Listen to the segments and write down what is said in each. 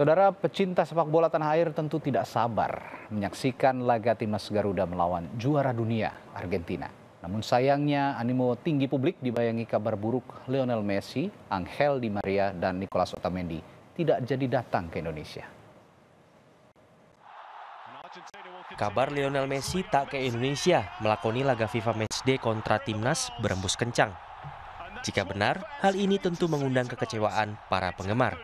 Saudara pecinta sepak bola tanah air tentu tidak sabar menyaksikan laga timnas Garuda melawan juara dunia Argentina. Namun sayangnya animo tinggi publik dibayangi kabar buruk Lionel Messi, Angel Di Maria, dan Nicolas Otamendi tidak jadi datang ke Indonesia. Kabar Lionel Messi tak ke Indonesia melakoni laga FIFA Matchday kontra timnas berembus kencang. Jika benar, hal ini tentu mengundang kekecewaan para penggemar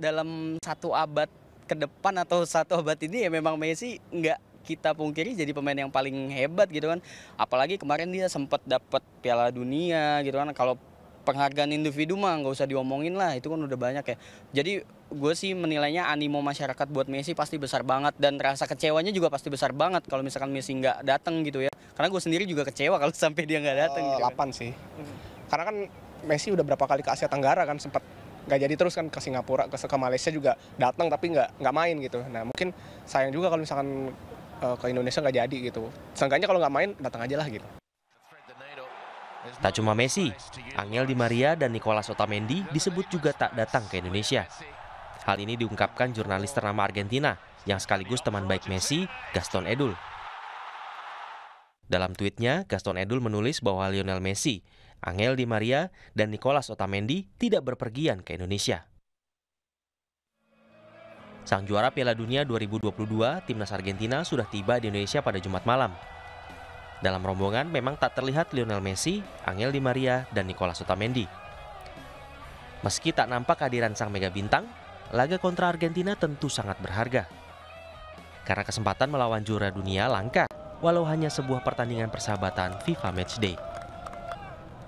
dalam satu abad ke depan atau satu abad ini ya memang Messi nggak kita pungkiri jadi pemain yang paling hebat gitu kan. Apalagi kemarin dia sempat dapat Piala Dunia gitu kan. Kalau penghargaan individu mah nggak usah diomongin lah itu kan udah banyak ya jadi gue sih menilainya animo masyarakat buat Messi pasti besar banget dan rasa kecewanya juga pasti besar banget kalau misalkan Messi nggak datang gitu ya karena gue sendiri juga kecewa kalau sampai dia nggak datang uh, eh, gitu 8 kan. sih hmm. karena kan Messi udah berapa kali ke Asia Tenggara kan sempat nggak jadi terus kan ke Singapura ke, ke Malaysia juga datang tapi nggak nggak main gitu nah mungkin sayang juga kalau misalkan uh, ke Indonesia nggak jadi gitu seenggaknya kalau nggak main datang aja lah gitu Tak cuma Messi, Angel Di Maria dan Nicolas Otamendi disebut juga tak datang ke Indonesia. Hal ini diungkapkan jurnalis ternama Argentina yang sekaligus teman baik Messi, Gaston Edul. Dalam tweetnya, Gaston Edul menulis bahwa Lionel Messi Angel Di Maria dan Nicolas Otamendi tidak berpergian ke Indonesia. Sang juara Piala Dunia 2022, timnas Argentina sudah tiba di Indonesia pada Jumat malam. Dalam rombongan memang tak terlihat Lionel Messi, Angel Di Maria, dan Nicolas Otamendi. Meski tak nampak kehadiran sang mega bintang, laga kontra Argentina tentu sangat berharga. Karena kesempatan melawan juara dunia langka, walau hanya sebuah pertandingan persahabatan FIFA Matchday.